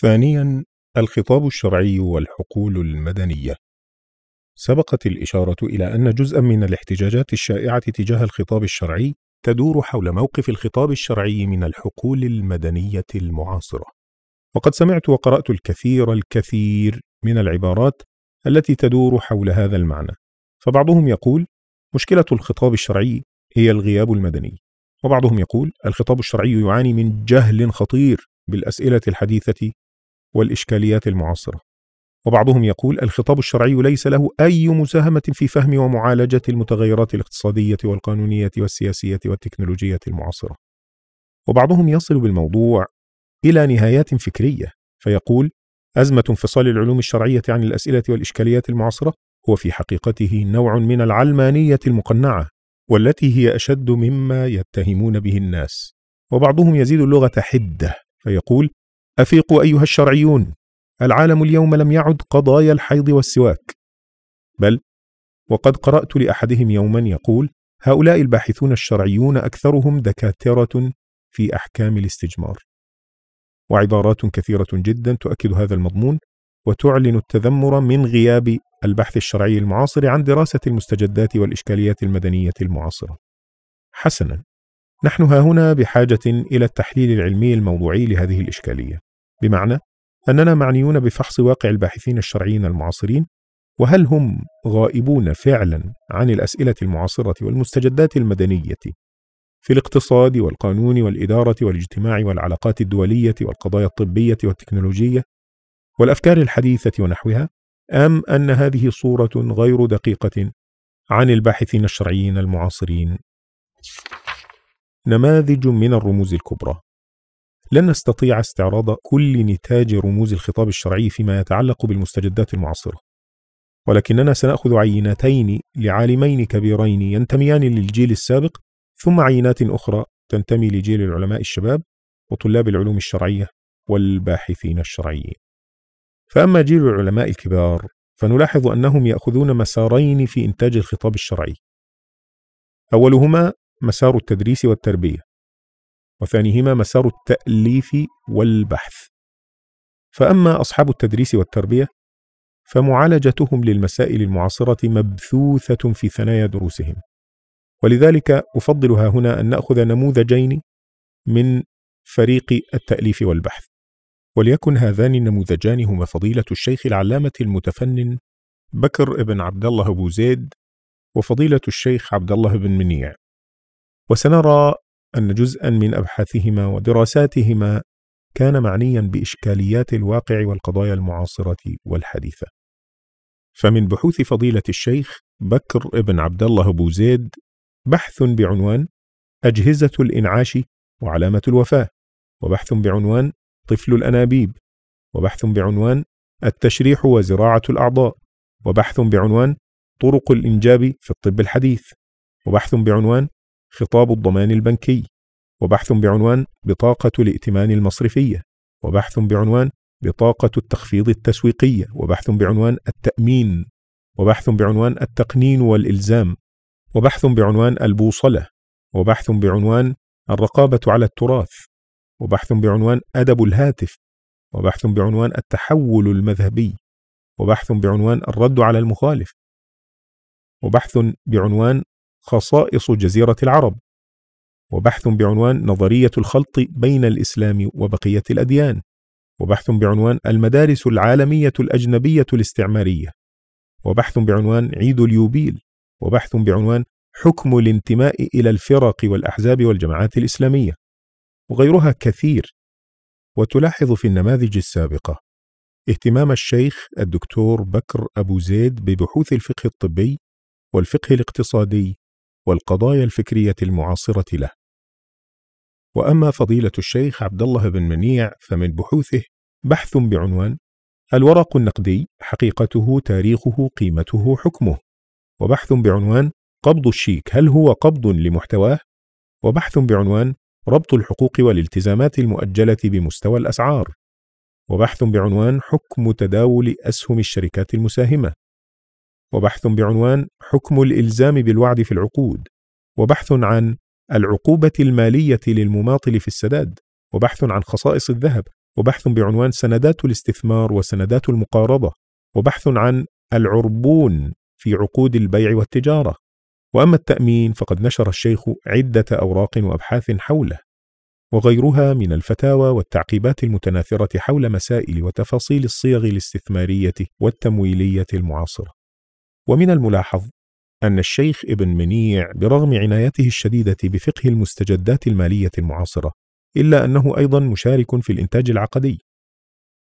ثانيا الخطاب الشرعي والحقول المدنية سبقت الإشارة إلى أن جزءا من الاحتجاجات الشائعة تجاه الخطاب الشرعي تدور حول موقف الخطاب الشرعي من الحقول المدنية المعاصرة وقد سمعت وقرأت الكثير الكثير من العبارات التي تدور حول هذا المعنى فبعضهم يقول مشكلة الخطاب الشرعي هي الغياب المدني وبعضهم يقول الخطاب الشرعي يعاني من جهل خطير بالأسئلة الحديثة والإشكاليات المعاصرة وبعضهم يقول الخطاب الشرعي ليس له أي مساهمة في فهم ومعالجة المتغيرات الاقتصادية والقانونية والسياسية والتكنولوجية المعاصرة وبعضهم يصل بالموضوع إلى نهايات فكرية فيقول أزمة انفصال العلوم الشرعية عن الأسئلة والإشكاليات المعاصرة هو في حقيقته نوع من العلمانية المقنعة والتي هي أشد مما يتهمون به الناس وبعضهم يزيد اللغة حدة فيقول أفيقوا أيها الشرعيون العالم اليوم لم يعد قضايا الحيض والسواك بل وقد قرأت لأحدهم يوما يقول هؤلاء الباحثون الشرعيون أكثرهم دكاترة في أحكام الاستجمار وعبارات كثيرة جدا تؤكد هذا المضمون وتعلن التذمر من غياب البحث الشرعي المعاصر عن دراسة المستجدات والإشكاليات المدنية المعاصرة حسنا نحن ها هنا بحاجة إلى التحليل العلمي الموضوعي لهذه الإشكالية بمعنى أننا معنيون بفحص واقع الباحثين الشرعيين المعاصرين وهل هم غائبون فعلا عن الأسئلة المعاصرة والمستجدات المدنية في الاقتصاد والقانون والإدارة والاجتماع والعلاقات الدولية والقضايا الطبية والتكنولوجية والأفكار الحديثة ونحوها أم أن هذه صورة غير دقيقة عن الباحثين الشرعيين المعاصرين نماذج من الرموز الكبرى لن نستطيع استعراض كل نتاج رموز الخطاب الشرعي فيما يتعلق بالمستجدات المعاصرة ولكننا سنأخذ عينتين لعالمين كبيرين ينتميان للجيل السابق ثم عينات أخرى تنتمي لجيل العلماء الشباب وطلاب العلوم الشرعية والباحثين الشرعيين فأما جيل العلماء الكبار فنلاحظ أنهم يأخذون مسارين في إنتاج الخطاب الشرعي أولهما مسار التدريس والتربية وثانيهما مسار التأليف والبحث فأما أصحاب التدريس والتربية فمعالجتهم للمسائل المعاصرة مبثوثة في ثنايا دروسهم ولذلك أفضل ها هنا أن نأخذ نموذجين من فريق التأليف والبحث وليكن هذان النموذجان هما فضيلة الشيخ العلامة المتفنن بكر بن عبد الله أبو زيد وفضيلة الشيخ عبد الله بن منيع وسنرى أن جزءا من أبحاثهما ودراساتهما كان معنيا بإشكاليات الواقع والقضايا المعاصرة والحديثة. فمن بحوث فضيلة الشيخ بكر ابن عبد الله أبو زيد بحث بعنوان أجهزة الإنعاش وعلامة الوفاة، وبحث بعنوان طفل الأنابيب، وبحث بعنوان التشريح وزراعة الأعضاء، وبحث بعنوان طرق الإنجاب في الطب الحديث، وبحث بعنوان خطاب الضمان البنكي وبحث بعنوان بطاقة الائتمان المصرفية وبحث بعنوان بطاقة التخفيض التسويقية وبحث بعنوان التأمين وبحث بعنوان التقنين والإلزام وبحث بعنوان البوصلة وبحث بعنوان الرقابة على التراث وبحث بعنوان أدب الهاتف وبحث بعنوان التحول المذهبي وبحث بعنوان الرد على المخالف وبحث بعنوان خصائص جزيرة العرب وبحث بعنوان نظرية الخلط بين الإسلام وبقية الأديان وبحث بعنوان المدارس العالمية الأجنبية الاستعمارية وبحث بعنوان عيد اليوبيل وبحث بعنوان حكم الانتماء إلى الفرق والأحزاب والجماعات الإسلامية وغيرها كثير وتلاحظ في النماذج السابقة اهتمام الشيخ الدكتور بكر أبو زيد ببحوث الفقه الطبي والفقه الاقتصادي والقضايا الفكرية المعاصرة له. وأما فضيلة الشيخ عبد الله بن منيع فمن بحوثه بحث بعنوان الورق النقدي حقيقته تاريخه قيمته حكمه وبحث بعنوان قبض الشيك هل هو قبض لمحتواه وبحث بعنوان ربط الحقوق والالتزامات المؤجلة بمستوى الأسعار وبحث بعنوان حكم تداول أسهم الشركات المساهمة وبحث بعنوان حكم الإلزام بالوعد في العقود وبحث عن العقوبة المالية للمماطل في السداد وبحث عن خصائص الذهب وبحث بعنوان سندات الاستثمار وسندات المقارضة وبحث عن العربون في عقود البيع والتجارة وأما التأمين فقد نشر الشيخ عدة أوراق وأبحاث حوله وغيرها من الفتاوى والتعقيبات المتناثرة حول مسائل وتفاصيل الصيغ الاستثمارية والتمويلية المعاصرة ومن الملاحظ أن الشيخ ابن منيع برغم عنايته الشديدة بفقه المستجدات المالية المعاصرة إلا أنه أيضا مشارك في الإنتاج العقدي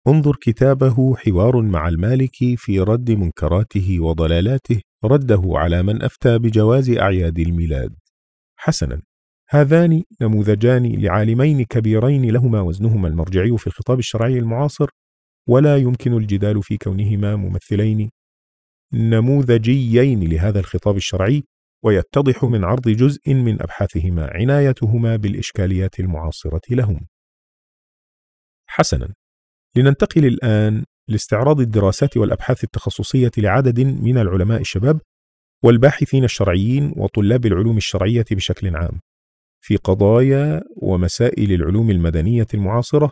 انظر كتابه حوار مع المالكي في رد منكراته وضلالاته رده على من أفتى بجواز أعياد الميلاد حسنا هذان نموذجان لعالمين كبيرين لهما وزنهما المرجعي في الخطاب الشرعي المعاصر ولا يمكن الجدال في كونهما ممثلين نموذجيين لهذا الخطاب الشرعي ويتضح من عرض جزء من أبحاثهما عنايتهما بالإشكاليات المعاصرة لهم حسنا لننتقل الآن لاستعراض الدراسات والأبحاث التخصصية لعدد من العلماء الشباب والباحثين الشرعيين وطلاب العلوم الشرعية بشكل عام في قضايا ومسائل العلوم المدنية المعاصرة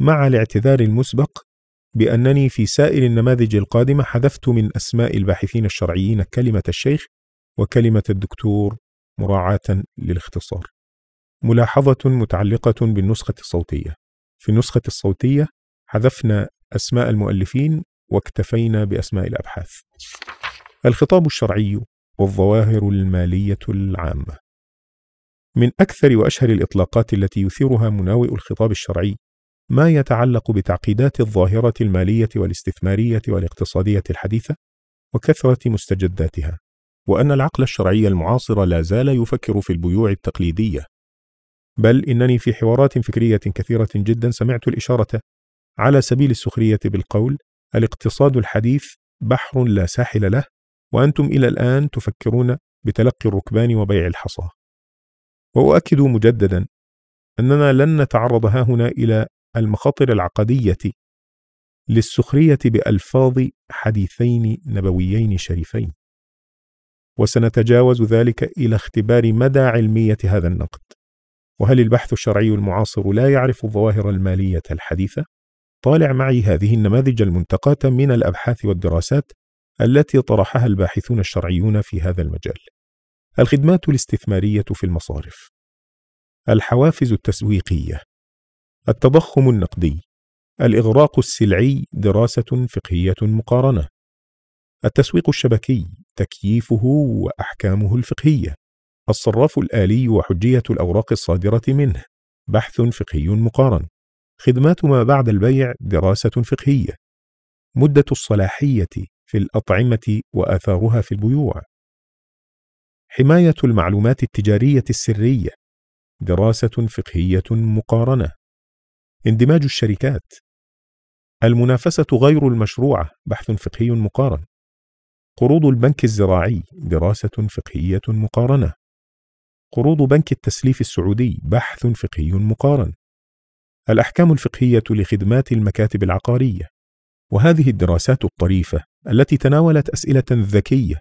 مع الاعتذار المسبق بأنني في سائر النماذج القادمة حذفت من أسماء الباحثين الشرعيين كلمة الشيخ وكلمة الدكتور مراعاة للاختصار. ملاحظة متعلقة بالنسخة الصوتية. في النسخة الصوتية حذفنا أسماء المؤلفين واكتفينا بأسماء الأبحاث. الخطاب الشرعي والظواهر المالية العامة. من أكثر وأشهر الإطلاقات التي يثيرها مناوئ الخطاب الشرعي ما يتعلق بتعقيدات الظاهرة المالية والاستثمارية والاقتصادية الحديثة وكثرة مستجداتها وأن العقل الشرعي المعاصر لا زال يفكر في البيوع التقليدية بل إنني في حوارات فكرية كثيرة جدا سمعت الإشارة على سبيل السخرية بالقول الاقتصاد الحديث بحر لا ساحل له وأنتم إلى الآن تفكرون بتلقي الركبان وبيع الحصى وأؤكد مجددا أننا لن نتعرض هاهنا إلى المخاطر العقدية للسخرية بألفاظ حديثين نبويين شريفين وسنتجاوز ذلك إلى اختبار مدى علمية هذا النقد وهل البحث الشرعي المعاصر لا يعرف الظواهر المالية الحديثة؟ طالع معي هذه النماذج المنتقاة من الأبحاث والدراسات التي طرحها الباحثون الشرعيون في هذا المجال الخدمات الاستثمارية في المصارف الحوافز التسويقية التضخم النقدي الإغراق السلعي دراسة فقهية مقارنة التسويق الشبكي تكييفه وأحكامه الفقهية الصراف الآلي وحجية الأوراق الصادرة منه بحث فقهي مقارن خدمات ما بعد البيع دراسة فقهية مدة الصلاحية في الأطعمة وآثارها في البيوع حماية المعلومات التجارية السرية دراسة فقهية مقارنة اندماج الشركات المنافسة غير المشروعة بحث فقهي مقارن قروض البنك الزراعي دراسة فقهية مقارنة قروض بنك التسليف السعودي بحث فقهي مقارن الأحكام الفقهية لخدمات المكاتب العقارية وهذه الدراسات الطريفة التي تناولت أسئلة ذكية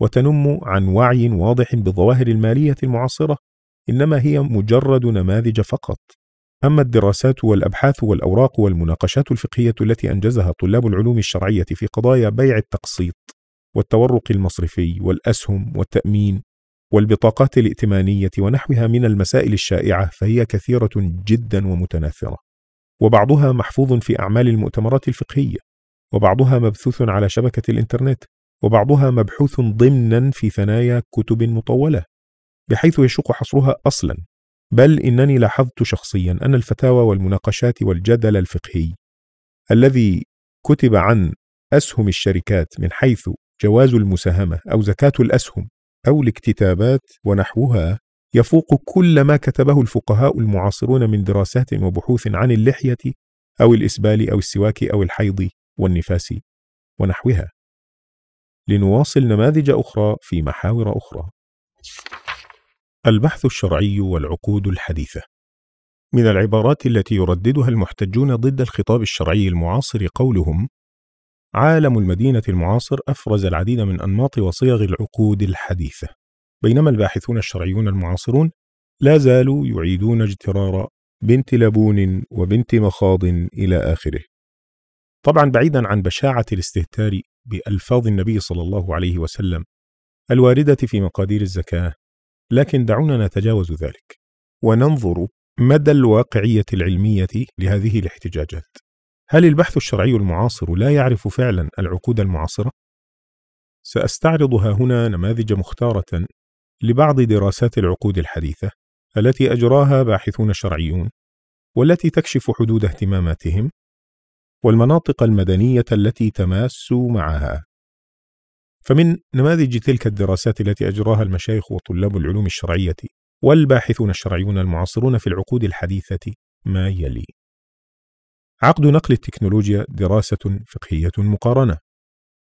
وتنم عن وعي واضح بالظواهر المالية المعاصرة إنما هي مجرد نماذج فقط أما الدراسات والأبحاث والأوراق والمناقشات الفقهية التي أنجزها طلاب العلوم الشرعية في قضايا بيع التقسيط والتورق المصرفي والأسهم والتأمين والبطاقات الائتمانية ونحوها من المسائل الشائعة فهي كثيرة جدا ومتناثرة وبعضها محفوظ في أعمال المؤتمرات الفقهية وبعضها مبثوث على شبكة الإنترنت وبعضها مبحوث ضمنا في ثنايا كتب مطولة بحيث يشق حصرها أصلا بل إنني لاحظت شخصيا أن الفتاوى والمناقشات والجدل الفقهي الذي كتب عن أسهم الشركات من حيث جواز المساهمة أو زكاة الأسهم أو الاكتتابات ونحوها يفوق كل ما كتبه الفقهاء المعاصرون من دراسات وبحوث عن اللحية أو الإسبال أو السواك أو الحيض والنفاس ونحوها لنواصل نماذج أخرى في محاور أخرى البحث الشرعي والعقود الحديثة من العبارات التي يرددها المحتجون ضد الخطاب الشرعي المعاصر قولهم عالم المدينة المعاصر أفرز العديد من أنماط وصيغ العقود الحديثة بينما الباحثون الشرعيون المعاصرون لا زالوا يعيدون اجترار بنت لبون وبنت مخاض إلى آخره طبعا بعيدا عن بشاعة الاستهتار بألفاظ النبي صلى الله عليه وسلم الواردة في مقادير الزكاة لكن دعونا نتجاوز ذلك وننظر مدى الواقعية العلمية لهذه الاحتجاجات هل البحث الشرعي المعاصر لا يعرف فعلا العقود المعاصرة؟ سأستعرضها هنا نماذج مختارة لبعض دراسات العقود الحديثة التي أجراها باحثون شرعيون والتي تكشف حدود اهتماماتهم والمناطق المدنية التي تماسوا معها فمن نماذج تلك الدراسات التي أجراها المشايخ وطلاب العلوم الشرعية والباحثون الشرعيون المعاصرون في العقود الحديثة ما يلي: عقد نقل التكنولوجيا دراسة فقهية مقارنة،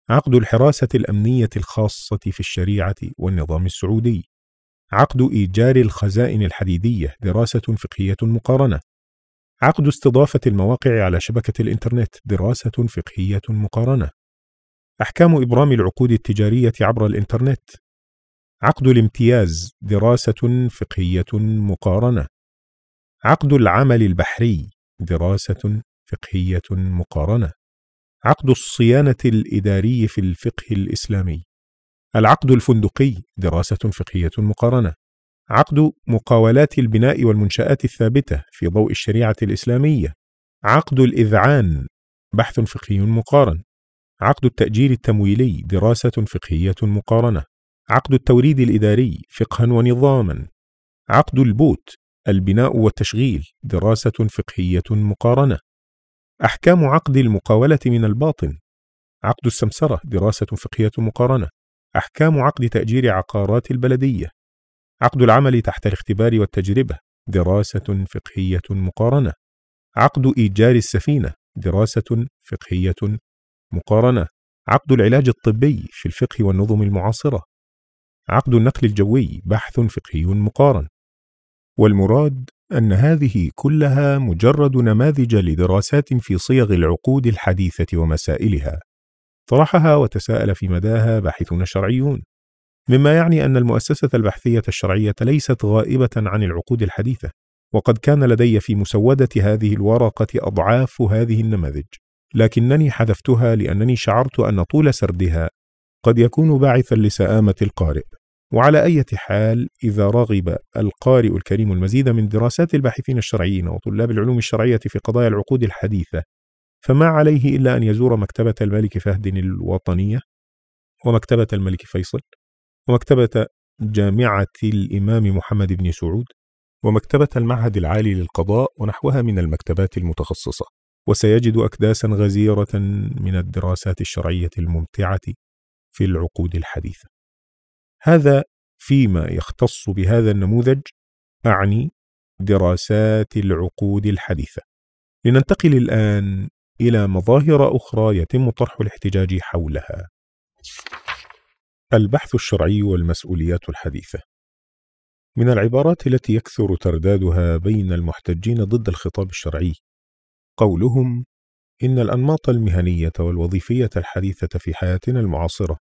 عقد الحراسة الأمنية الخاصة في الشريعة والنظام السعودي، عقد إيجار الخزائن الحديدية دراسة فقهية مقارنة، عقد استضافة المواقع على شبكة الإنترنت دراسة فقهية مقارنة، أحكام إبرام العقود التجارية عبر الإنترنت عقد الامتياز دراسة فقهية مقارنة عقد العمل البحري دراسة فقهية مقارنة عقد الصيانة الإداري في الفقه الإسلامي العقد الفندقي دراسة فقهية مقارنة عقد مقاولات البناء والمنشآت الثابتة في ضوء الشريعة الإسلامية عقد الإذعان بحث فقهي مقارن عقد التأجير التمويلي دراسة فقهية مقارنة عقد التوريد الإداري فقها ونظاما عقد البوت البناء والتشغيل دراسة فقهية مقارنة أحكام عقد المقاولة من الباطن عقد السمسرة دراسة فقهية مقارنة أحكام عقد تأجير عقارات البلدية عقد العمل تحت الاختبار والتجربة دراسة فقهية مقارنة عقد إيجار السفينة دراسة فقهية مقارنة عقد العلاج الطبي في الفقه والنظم المعاصرة عقد النقل الجوي بحث فقهي مقارن والمراد أن هذه كلها مجرد نماذج لدراسات في صيغ العقود الحديثة ومسائلها طرحها وتساءل في مداها باحثون شرعيون مما يعني أن المؤسسة البحثية الشرعية ليست غائبة عن العقود الحديثة وقد كان لدي في مسودة هذه الورقة أضعاف هذه النماذج لكنني حذفتها لأنني شعرت أن طول سردها قد يكون باعثا لسآمة القارئ وعلى أي حال إذا رغب القارئ الكريم المزيد من دراسات الباحثين الشرعيين وطلاب العلوم الشرعية في قضايا العقود الحديثة فما عليه إلا أن يزور مكتبة الملك فهد الوطنية ومكتبة الملك فيصل ومكتبة جامعة الإمام محمد بن سعود ومكتبة المعهد العالي للقضاء ونحوها من المكتبات المتخصصة وسيجد أكداسا غزيرة من الدراسات الشرعية الممتعة في العقود الحديثة هذا فيما يختص بهذا النموذج أعني دراسات العقود الحديثة لننتقل الآن إلى مظاهر أخرى يتم طرح الاحتجاج حولها البحث الشرعي والمسؤوليات الحديثة من العبارات التي يكثر تردادها بين المحتجين ضد الخطاب الشرعي قولهم إن الأنماط المهنية والوظيفية الحديثة في حياتنا المعاصرة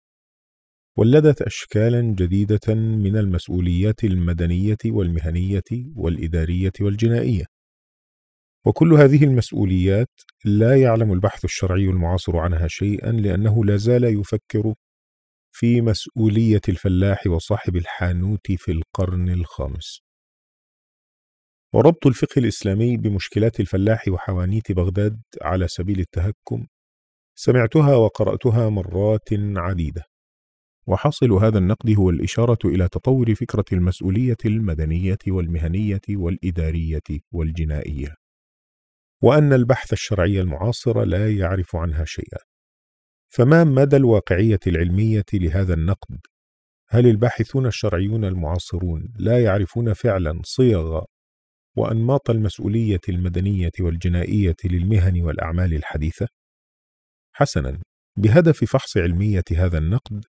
ولدت أشكالا جديدة من المسؤوليات المدنية والمهنية والإدارية والجنائية وكل هذه المسؤوليات لا يعلم البحث الشرعي المعاصر عنها شيئا لأنه لا زال يفكر في مسؤولية الفلاح وصاحب الحانوت في القرن الخامس وربط الفقه الإسلامي بمشكلات الفلاح وحوانيت بغداد على سبيل التهكم سمعتها وقرأتها مرات عديدة وحاصل هذا النقد هو الإشارة إلى تطور فكرة المسؤولية المدنية والمهنية والإدارية والجنائية وأن البحث الشرعي المعاصر لا يعرف عنها شيئا فما مدى الواقعية العلمية لهذا النقد؟ هل الباحثون الشرعيون المعاصرون لا يعرفون فعلا صيغ وأنماط المسؤولية المدنية والجنائية للمهن والأعمال الحديثة؟ حسناً، بهدف فحص علمية هذا النقد،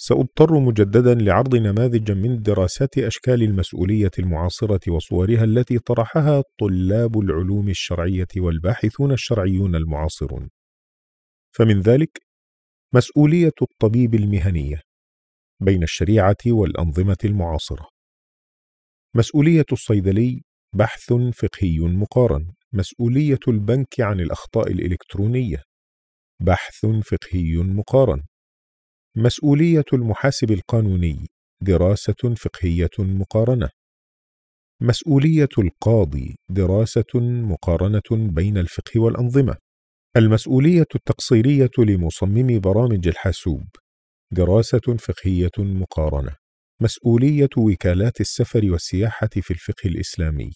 سأضطر مجدداً لعرض نماذج من دراسات أشكال المسؤولية المعاصرة وصورها التي طرحها طلاب العلوم الشرعية والباحثون الشرعيون المعاصرون. فمن ذلك: مسؤولية الطبيب المهنية بين الشريعة والأنظمة المعاصرة. مسؤولية الصيدلي بحث فقهي مقارن مسؤولية البنك عن الأخطاء الإلكترونية بحث فقهي مقارن مسؤولية المحاسب القانوني دراسة فقهية مقارنة مسؤولية القاضي دراسة مقارنة بين الفقه والأنظمة المسؤولية التقصيرية لمصمم برامج الحاسوب دراسة فقهية مقارنة مسؤولية وكالات السفر والسياحة في الفقه الإسلامي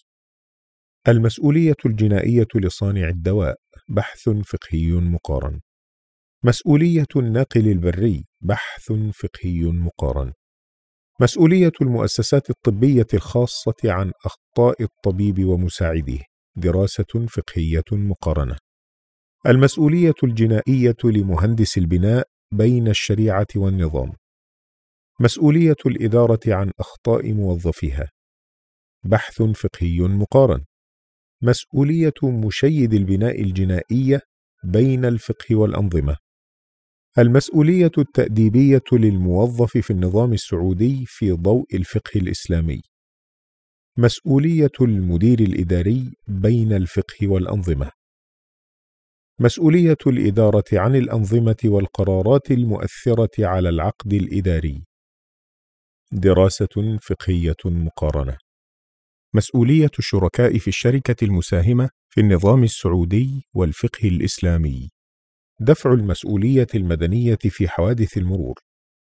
المسؤولية الجنائية لصانع الدواء بحث فقهي مقارن مسؤولية الناقل البري بحث فقهي مقارن مسؤولية المؤسسات الطبية الخاصة عن أخطاء الطبيب ومساعده دراسة فقهية مقارنة المسؤولية الجنائية لمهندس البناء بين الشريعة والنظام مسؤولية الإدارة عن أخطاء موظفيها بحث فقهي مقارن مسؤولية مشيد البناء الجنائية بين الفقه والأنظمة المسؤولية التأديبية للموظف في النظام السعودي في ضوء الفقه الإسلامي مسؤولية المدير الإداري بين الفقه والأنظمة مسؤولية الإدارة عن الأنظمة والقرارات المؤثرة على العقد الإداري دراسة فقهية مقارنة مسؤولية الشركاء في الشركة المساهمة في النظام السعودي والفقه الإسلامي دفع المسؤولية المدنية في حوادث المرور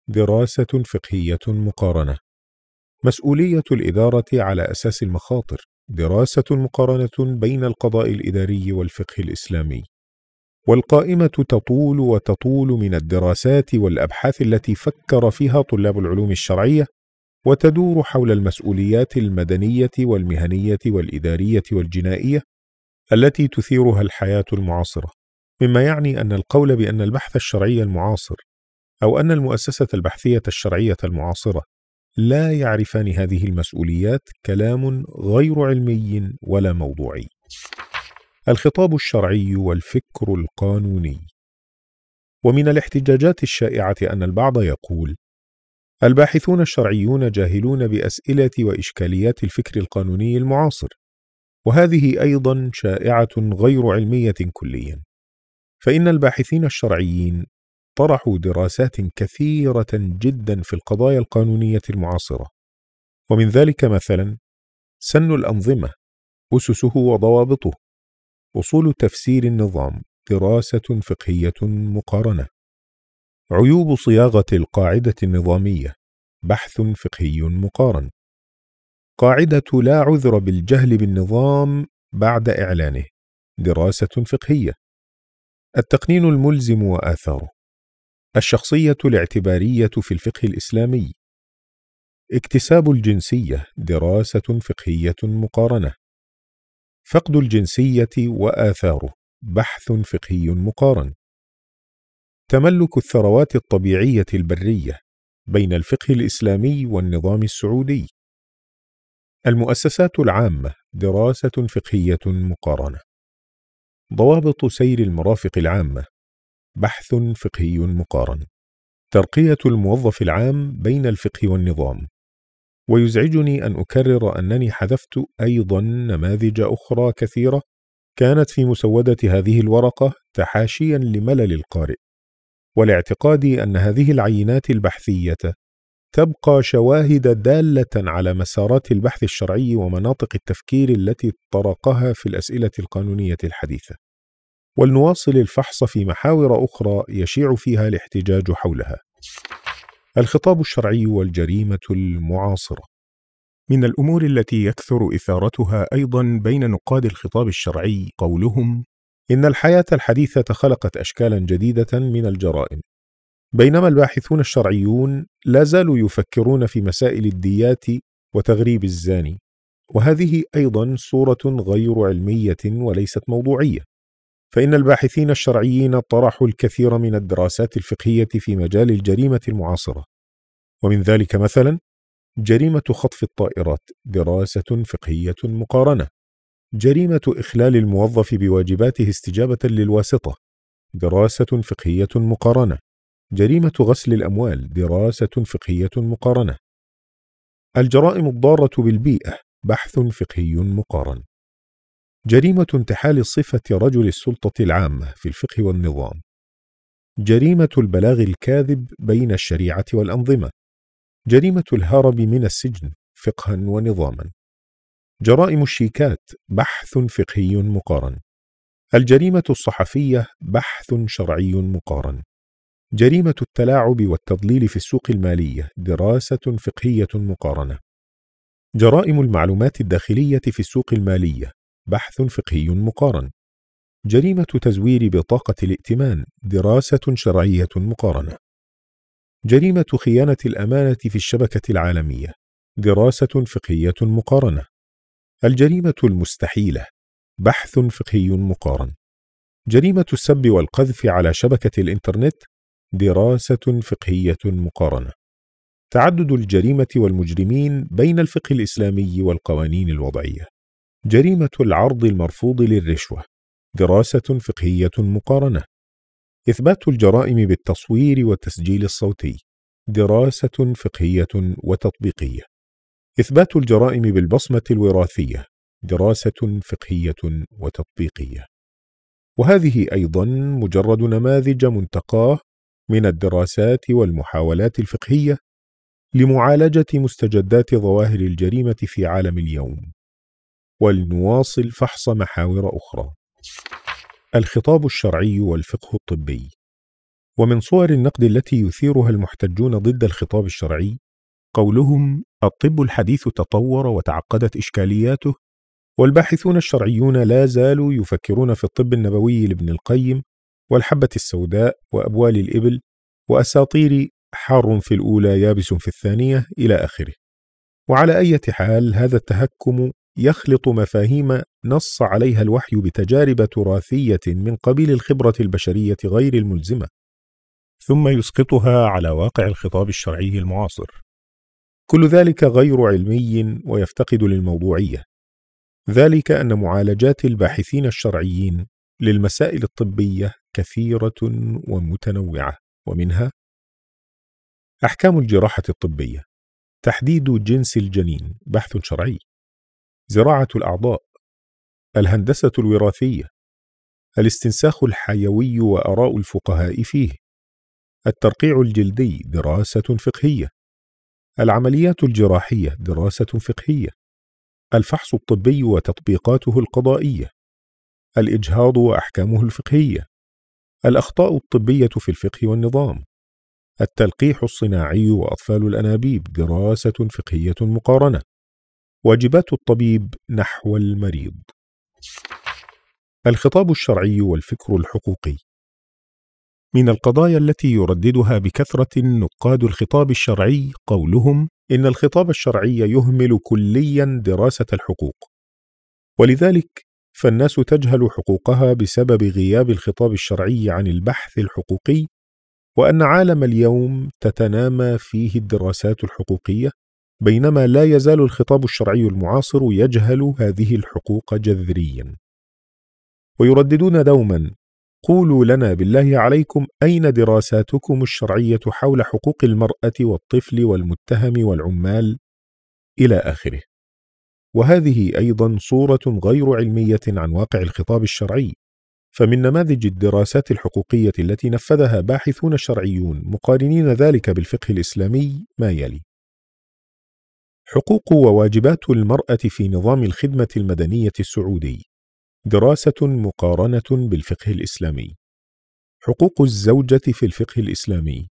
دراسة فقهية مقارنة مسؤولية الإدارة على أساس المخاطر دراسة مقارنة بين القضاء الإداري والفقه الإسلامي والقائمة تطول وتطول من الدراسات والأبحاث التي فكر فيها طلاب العلوم الشرعية وتدور حول المسؤوليات المدنية والمهنية والإدارية والجنائية التي تثيرها الحياة المعاصرة، مما يعني أن القول بأن البحث الشرعي المعاصر أو أن المؤسسة البحثية الشرعية المعاصرة لا يعرفان هذه المسؤوليات كلام غير علمي ولا موضوعي. الخطاب الشرعي والفكر القانوني ومن الاحتجاجات الشائعة أن البعض يقول: الباحثون الشرعيون جاهلون بأسئلة وإشكاليات الفكر القانوني المعاصر وهذه أيضا شائعة غير علمية كليا فإن الباحثين الشرعيين طرحوا دراسات كثيرة جدا في القضايا القانونية المعاصرة ومن ذلك مثلا سن الأنظمة أسسه وضوابطه أصول تفسير النظام دراسة فقهية مقارنة عيوب صياغة القاعدة النظامية بحث فقهي مقارن قاعدة لا عذر بالجهل بالنظام بعد إعلانه دراسة فقهية التقنين الملزم وآثاره الشخصية الاعتبارية في الفقه الإسلامي اكتساب الجنسية دراسة فقهية مقارنة فقد الجنسية وآثاره بحث فقهي مقارن تملك الثروات الطبيعية البرية بين الفقه الإسلامي والنظام السعودي المؤسسات العامة دراسة فقهية مقارنة ضوابط سير المرافق العامة بحث فقهي مقارن ترقية الموظف العام بين الفقه والنظام ويزعجني أن أكرر أنني حذفت أيضا نماذج أخرى كثيرة كانت في مسودة هذه الورقة تحاشيا لملل القارئ ولاعتقاد أن هذه العينات البحثية تبقى شواهد دالة على مسارات البحث الشرعي ومناطق التفكير التي طرقها في الأسئلة القانونية الحديثة ولنواصل الفحص في محاور أخرى يشيع فيها الاحتجاج حولها الخطاب الشرعي والجريمة المعاصرة من الأمور التي يكثر إثارتها أيضا بين نقاد الخطاب الشرعي قولهم إن الحياة الحديثة خلقت أشكالا جديدة من الجرائم بينما الباحثون الشرعيون لا زالوا يفكرون في مسائل الديات وتغريب الزاني وهذه أيضا صورة غير علمية وليست موضوعية فإن الباحثين الشرعيين طرحوا الكثير من الدراسات الفقهية في مجال الجريمة المعاصرة ومن ذلك مثلا جريمة خطف الطائرات دراسة فقهية مقارنة جريمة إخلال الموظف بواجباته استجابة للواسطة دراسة فقهية مقارنة جريمة غسل الأموال دراسة فقهية مقارنة الجرائم الضارة بالبيئة بحث فقهي مقارن جريمة انتحال صفة رجل السلطة العامة في الفقه والنظام جريمة البلاغ الكاذب بين الشريعة والأنظمة جريمة الهرب من السجن فقها ونظاما جرائم الشيكات بحث فقهي مقارن الجريمة الصحفية بحث شرعي مقارن جريمة التلاعب والتضليل في السوق المالية دراسة فقهية مقارنة جرائم المعلومات الداخلية في السوق المالية بحث فقهي مقارن جريمة تزوير بطاقة الائتمان دراسة شرعية مقارنة جريمة خيانة الأمانة في الشبكة العالمية دراسة فقهية مقارنة الجريمة المستحيلة بحث فقهي مقارن جريمة السب والقذف على شبكة الإنترنت دراسة فقهية مقارنة تعدد الجريمة والمجرمين بين الفقه الإسلامي والقوانين الوضعية جريمة العرض المرفوض للرشوة دراسة فقهية مقارنة إثبات الجرائم بالتصوير والتسجيل الصوتي دراسة فقهية وتطبيقية إثبات الجرائم بالبصمة الوراثية دراسة فقهية وتطبيقية وهذه أيضا مجرد نماذج منتقاه من الدراسات والمحاولات الفقهية لمعالجة مستجدات ظواهر الجريمة في عالم اليوم ولنواصل فحص محاور أخرى الخطاب الشرعي والفقه الطبي ومن صور النقد التي يثيرها المحتجون ضد الخطاب الشرعي قولهم الطب الحديث تطور وتعقدت إشكالياته والباحثون الشرعيون لا زالوا يفكرون في الطب النبوي لابن القيم والحبة السوداء وأبوال الإبل وأساطير حار في الأولى يابس في الثانية إلى آخره وعلى أي حال هذا التهكم يخلط مفاهيم نص عليها الوحي بتجارب تراثية من قبيل الخبرة البشرية غير الملزمة ثم يسقطها على واقع الخطاب الشرعي المعاصر كل ذلك غير علمي ويفتقد للموضوعية ذلك أن معالجات الباحثين الشرعيين للمسائل الطبية كثيرة ومتنوعة ومنها أحكام الجراحة الطبية تحديد جنس الجنين بحث شرعي زراعة الأعضاء الهندسة الوراثية الاستنساخ الحيوي وآراء الفقهاء فيه الترقيع الجلدي دراسة فقهية العمليات الجراحية دراسة فقهية الفحص الطبي وتطبيقاته القضائية الإجهاض وأحكامه الفقهية الأخطاء الطبية في الفقه والنظام التلقيح الصناعي وأطفال الأنابيب دراسة فقهية مقارنة واجبات الطبيب نحو المريض الخطاب الشرعي والفكر الحقوقي من القضايا التي يرددها بكثرة نقاد الخطاب الشرعي قولهم إن الخطاب الشرعي يهمل كليا دراسة الحقوق ولذلك فالناس تجهل حقوقها بسبب غياب الخطاب الشرعي عن البحث الحقوقي وأن عالم اليوم تتنامى فيه الدراسات الحقوقية بينما لا يزال الخطاب الشرعي المعاصر يجهل هذه الحقوق جذريا ويرددون دوما قولوا لنا بالله عليكم أين دراساتكم الشرعية حول حقوق المرأة والطفل والمتهم والعمال إلى آخره وهذه أيضا صورة غير علمية عن واقع الخطاب الشرعي فمن نماذج الدراسات الحقوقية التي نفذها باحثون شرعيون مقارنين ذلك بالفقه الإسلامي ما يلي حقوق وواجبات المرأة في نظام الخدمة المدنية السعودي دراسة مقارنة بالفقه الإسلامي حقوق الزوجة في الفقه الإسلامي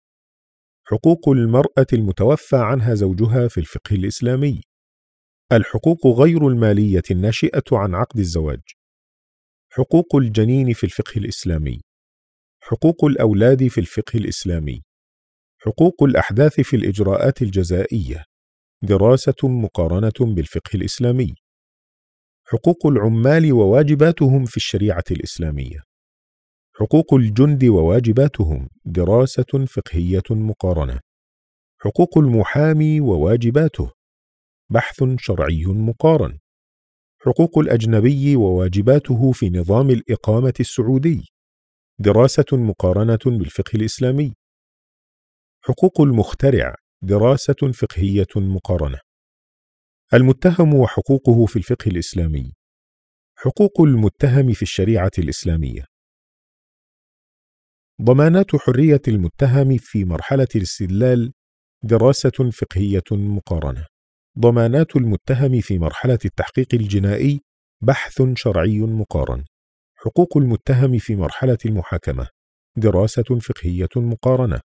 حقوق المرأة المتوفى عنها زوجها في الفقه الإسلامي الحقوق غير المالية الناشئة عن عقد الزواج حقوق الجنين في الفقه الإسلامي حقوق الأولاد في الفقه الإسلامي حقوق الأحداث في الإجراءات الجزائية دراسة مقارنة بالفقه الإسلامي حقوق العمال وواجباتهم في الشريعة الإسلامية حقوق الجند وواجباتهم دراسة فقهية مقارنة حقوق المحامي وواجباته بحث شرعي مقارن حقوق الأجنبي وواجباته في نظام الإقامة السعودي دراسة مقارنة بالفقه الإسلامي حقوق المخترع دراسة فقهية مقارنة المتهم وحقوقه في الفقه الإسلامي حقوق المتهم في الشريعة الإسلامية ضمانات حرية المتهم في مرحلة الاستدلال دراسة فقهية مقارنة ضمانات المتهم في مرحلة التحقيق الجنائي بحث شرعي مقارن حقوق المتهم في مرحلة المحاكمة دراسة فقهية مقارنة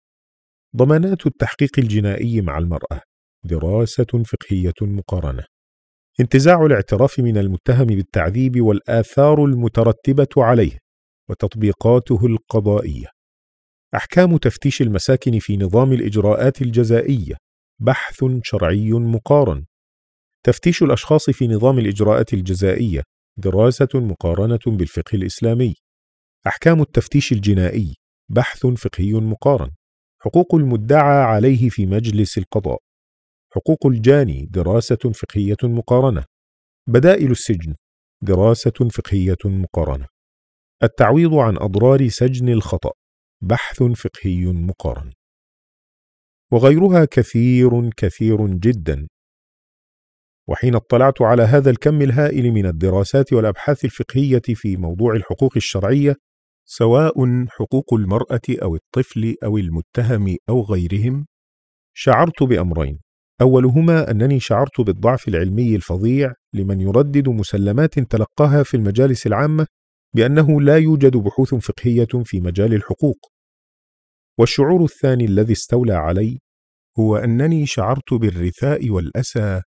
ضمانات التحقيق الجنائي مع المرأة دراسة فقهية مقارنة انتزاع الاعتراف من المتهم بالتعذيب والآثار المترتبة عليه وتطبيقاته القضائية أحكام تفتيش المساكن في نظام الإجراءات الجزائية بحث شرعي مقارن تفتيش الأشخاص في نظام الإجراءات الجزائية دراسة مقارنة بالفقه الإسلامي أحكام التفتيش الجنائي بحث فقهي مقارن حقوق المدعى عليه في مجلس القضاء حقوق الجاني دراسة فقهية مقارنة بدائل السجن دراسة فقهية مقارنة التعويض عن أضرار سجن الخطأ بحث فقهي مقارن وغيرها كثير كثير جدا وحين اطلعت على هذا الكم الهائل من الدراسات والأبحاث الفقهية في موضوع الحقوق الشرعية سواء حقوق المرأة أو الطفل أو المتهم أو غيرهم شعرت بأمرين أولهما أنني شعرت بالضعف العلمي الفظيع لمن يردد مسلمات تلقاها في المجالس العامة بأنه لا يوجد بحوث فقهية في مجال الحقوق. والشعور الثاني الذي استولى علي هو أنني شعرت بالرثاء والأسى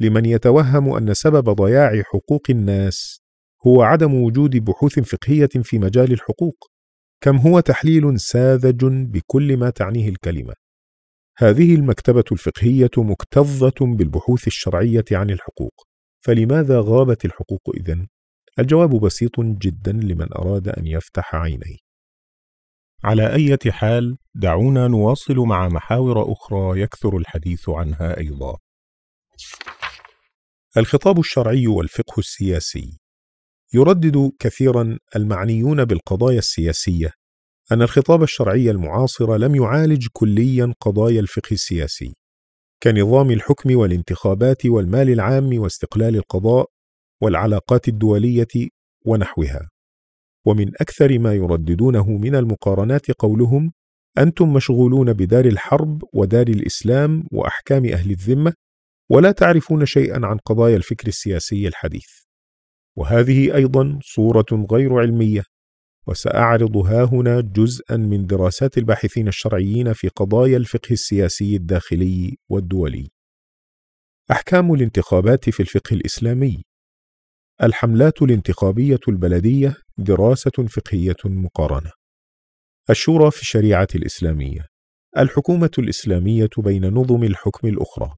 لمن يتوهم أن سبب ضياع حقوق الناس هو عدم وجود بحوث فقهية في مجال الحقوق، كم هو تحليل ساذج بكل ما تعنيه الكلمة. هذه المكتبة الفقهية مكتظة بالبحوث الشرعية عن الحقوق فلماذا غابت الحقوق إذن؟ الجواب بسيط جدا لمن أراد أن يفتح عينيه على أي حال دعونا نواصل مع محاور أخرى يكثر الحديث عنها أيضا الخطاب الشرعي والفقه السياسي يردد كثيرا المعنيون بالقضايا السياسية أن الخطاب الشرعي المعاصر لم يعالج كليا قضايا الفقه السياسي كنظام الحكم والانتخابات والمال العام واستقلال القضاء والعلاقات الدولية ونحوها ومن أكثر ما يرددونه من المقارنات قولهم أنتم مشغولون بدار الحرب ودار الإسلام وأحكام أهل الذمة ولا تعرفون شيئا عن قضايا الفكر السياسي الحديث وهذه أيضا صورة غير علمية وسأعرض هاهنا جزءا من دراسات الباحثين الشرعيين في قضايا الفقه السياسي الداخلي والدولي. أحكام الانتخابات في الفقه الإسلامي الحملات الانتخابية البلدية دراسة فقهية مقارنة الشورى في الشريعة الإسلامية الحكومة الإسلامية بين نظم الحكم الأخرى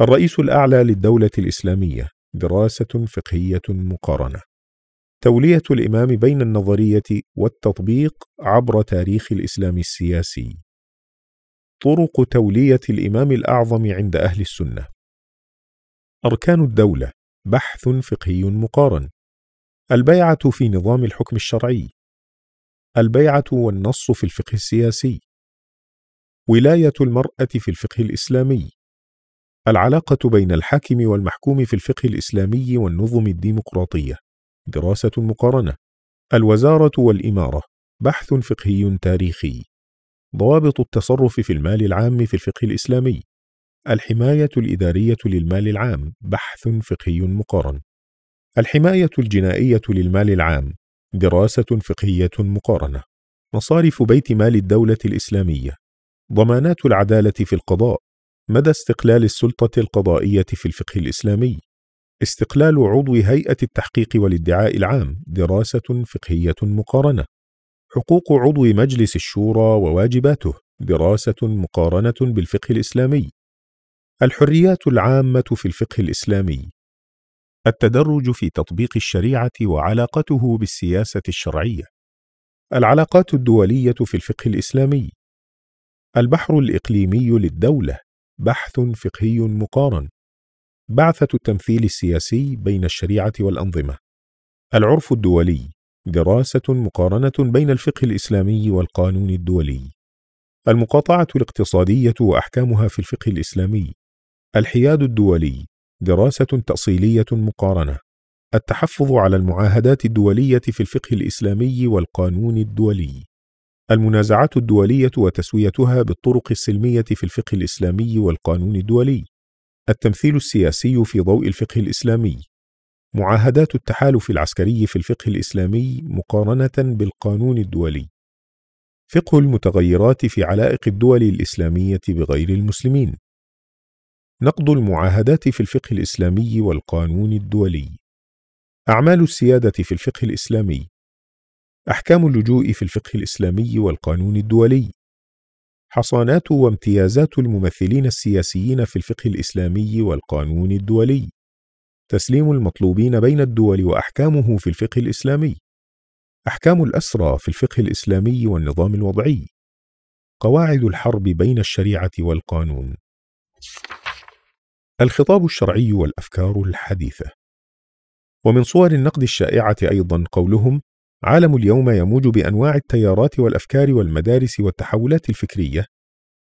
الرئيس الأعلى للدولة الإسلامية دراسة فقهية مقارنة تولية الإمام بين النظرية والتطبيق عبر تاريخ الإسلام السياسي طرق تولية الإمام الأعظم عند أهل السنة أركان الدولة بحث فقهي مقارن البيعة في نظام الحكم الشرعي البيعة والنص في الفقه السياسي ولاية المرأة في الفقه الإسلامي العلاقة بين الحاكم والمحكوم في الفقه الإسلامي والنظم الديمقراطية دراسة مقارنة الوزارة والإمارة بحث فقهي تاريخي ضوابط التصرف في المال العام في الفقه الإسلامي الحماية الإدارية للمال العام بحث فقهي مقارن الحماية الجنائية للمال العام دراسة فقهية مقارنة مصارف بيت مال الدولة الإسلامية ضمانات العدالة في القضاء مدى استقلال السلطة القضائية في الفقه الإسلامي استقلال عضو هيئة التحقيق والادعاء العام دراسة فقهية مقارنة حقوق عضو مجلس الشورى وواجباته دراسة مقارنة بالفقه الإسلامي الحريات العامة في الفقه الإسلامي التدرج في تطبيق الشريعة وعلاقته بالسياسة الشرعية العلاقات الدولية في الفقه الإسلامي البحر الإقليمي للدولة بحث فقهي مقارن بعثة التمثيل السياسي بين الشريعة والأنظمة العرف الدولي دراسة مقارنة بين الفقه الإسلامي والقانون الدولي المقاطعة الاقتصادية وأحكامها في الفقه الإسلامي الحياد الدولي دراسة تأصيلية مقارنة التحفظ على المعاهدات الدولية في الفقه الإسلامي والقانون الدولي المنازعات الدولية وتسويتها بالطرق السلمية في الفقه الإسلامي والقانون الدولي التمثيل السياسي في ضوء الفقه الإسلامي معاهدات التحالف العسكري في الفقه الإسلامي مقارنة بالقانون الدولي فقه المتغيرات في علائق الدول الإسلامية بغير المسلمين نقد المعاهدات في الفقه الإسلامي والقانون الدولي أعمال السيادة في الفقه الإسلامي أحكام اللجوء في الفقه الإسلامي والقانون الدولي حصانات وامتيازات الممثلين السياسيين في الفقه الإسلامي والقانون الدولي تسليم المطلوبين بين الدول وأحكامه في الفقه الإسلامي أحكام الأسرى في الفقه الإسلامي والنظام الوضعي قواعد الحرب بين الشريعة والقانون الخطاب الشرعي والأفكار الحديثة ومن صور النقد الشائعة أيضا قولهم عالم اليوم يموج بأنواع التيارات والأفكار والمدارس والتحولات الفكرية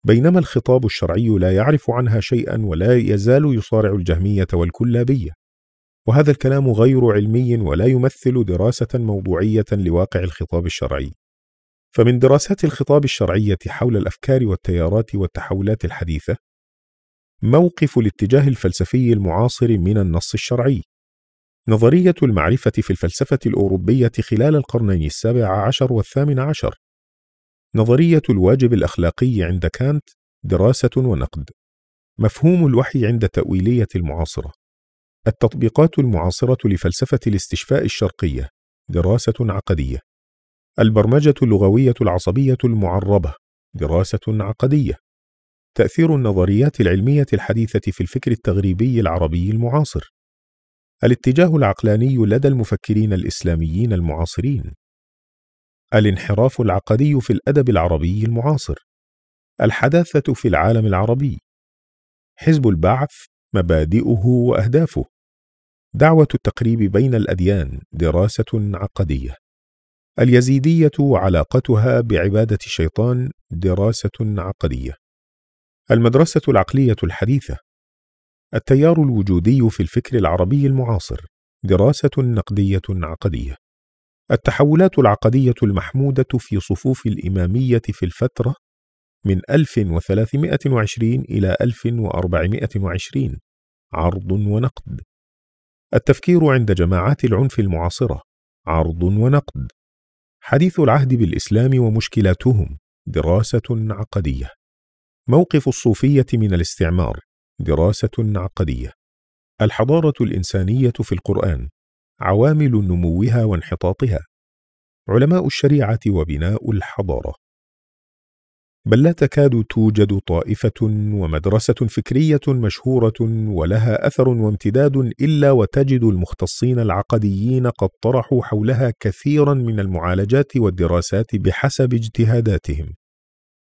بينما الخطاب الشرعي لا يعرف عنها شيئا ولا يزال يصارع الجهمية والكلابية وهذا الكلام غير علمي ولا يمثل دراسة موضوعية لواقع الخطاب الشرعي فمن دراسات الخطاب الشرعية حول الأفكار والتيارات والتحولات الحديثة موقف الاتجاه الفلسفي المعاصر من النص الشرعي نظرية المعرفة في الفلسفة الأوروبية خلال القرنين السابع عشر والثامن عشر نظرية الواجب الأخلاقي عند كانت دراسة ونقد مفهوم الوحي عند التأويلية المعاصرة التطبيقات المعاصرة لفلسفة الاستشفاء الشرقية دراسة عقدية البرمجة اللغوية العصبية المعربة دراسة عقدية تأثير النظريات العلمية الحديثة في الفكر التغريبي العربي المعاصر الاتجاه العقلاني لدى المفكرين الإسلاميين المعاصرين الانحراف العقدي في الأدب العربي المعاصر الحداثة في العالم العربي حزب البعث مبادئه وأهدافه دعوة التقريب بين الأديان دراسة عقدية اليزيدية وعلاقتها بعبادة الشيطان دراسة عقدية المدرسة العقلية الحديثة التيار الوجودي في الفكر العربي المعاصر دراسة نقدية عقدية التحولات العقدية المحمودة في صفوف الإمامية في الفترة من 1320 إلى 1420 عرض ونقد التفكير عند جماعات العنف المعاصرة عرض ونقد حديث العهد بالإسلام ومشكلاتهم دراسة عقدية موقف الصوفية من الاستعمار دراسة عقدية الحضارة الإنسانية في القرآن عوامل نموها وانحطاطها علماء الشريعة وبناء الحضارة بل لا تكاد توجد طائفة ومدرسة فكرية مشهورة ولها أثر وامتداد إلا وتجد المختصين العقديين قد طرحوا حولها كثيرا من المعالجات والدراسات بحسب اجتهاداتهم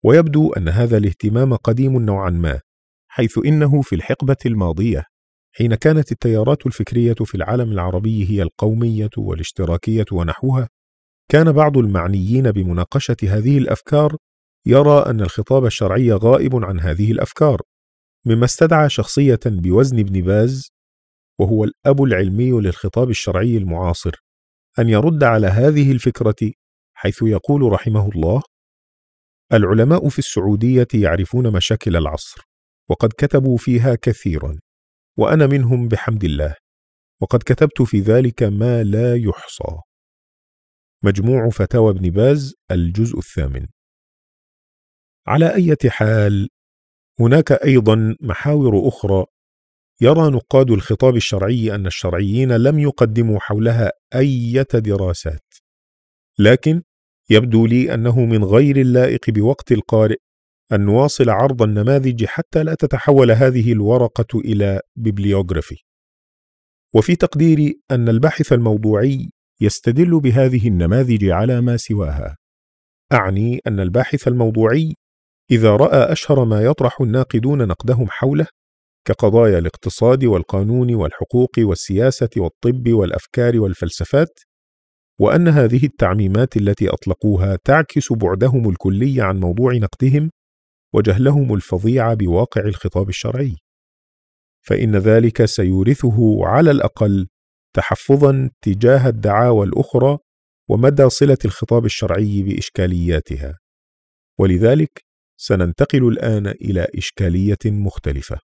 ويبدو أن هذا الاهتمام قديم نوعا ما حيث إنه في الحقبة الماضية حين كانت التيارات الفكرية في العالم العربي هي القومية والاشتراكية ونحوها كان بعض المعنيين بمناقشة هذه الأفكار يرى أن الخطاب الشرعي غائب عن هذه الأفكار مما استدعى شخصية بوزن ابن باز وهو الأب العلمي للخطاب الشرعي المعاصر أن يرد على هذه الفكرة حيث يقول رحمه الله العلماء في السعودية يعرفون مشاكل العصر وقد كتبوا فيها كثيرا وأنا منهم بحمد الله وقد كتبت في ذلك ما لا يحصى مجموع فتاوى ابن باز الجزء الثامن على أي حال هناك أيضا محاور أخرى يرى نقاد الخطاب الشرعي أن الشرعيين لم يقدموا حولها أي دراسات لكن يبدو لي أنه من غير اللائق بوقت القارئ أن نواصل عرض النماذج حتى لا تتحول هذه الورقة إلى بيبليوغرافي. وفي تقديري أن الباحث الموضوعي يستدل بهذه النماذج على ما سواها أعني أن الباحث الموضوعي إذا رأى أشهر ما يطرح الناقدون نقدهم حوله كقضايا الاقتصاد والقانون والحقوق والسياسة والطب والأفكار والفلسفات وأن هذه التعميمات التي أطلقوها تعكس بعدهم الكلي عن موضوع نقدهم وجهلهم الفظيع بواقع الخطاب الشرعي فإن ذلك سيورثه على الأقل تحفظا تجاه الدعاوى الأخرى ومدى صلة الخطاب الشرعي بإشكالياتها ولذلك سننتقل الآن إلى إشكالية مختلفة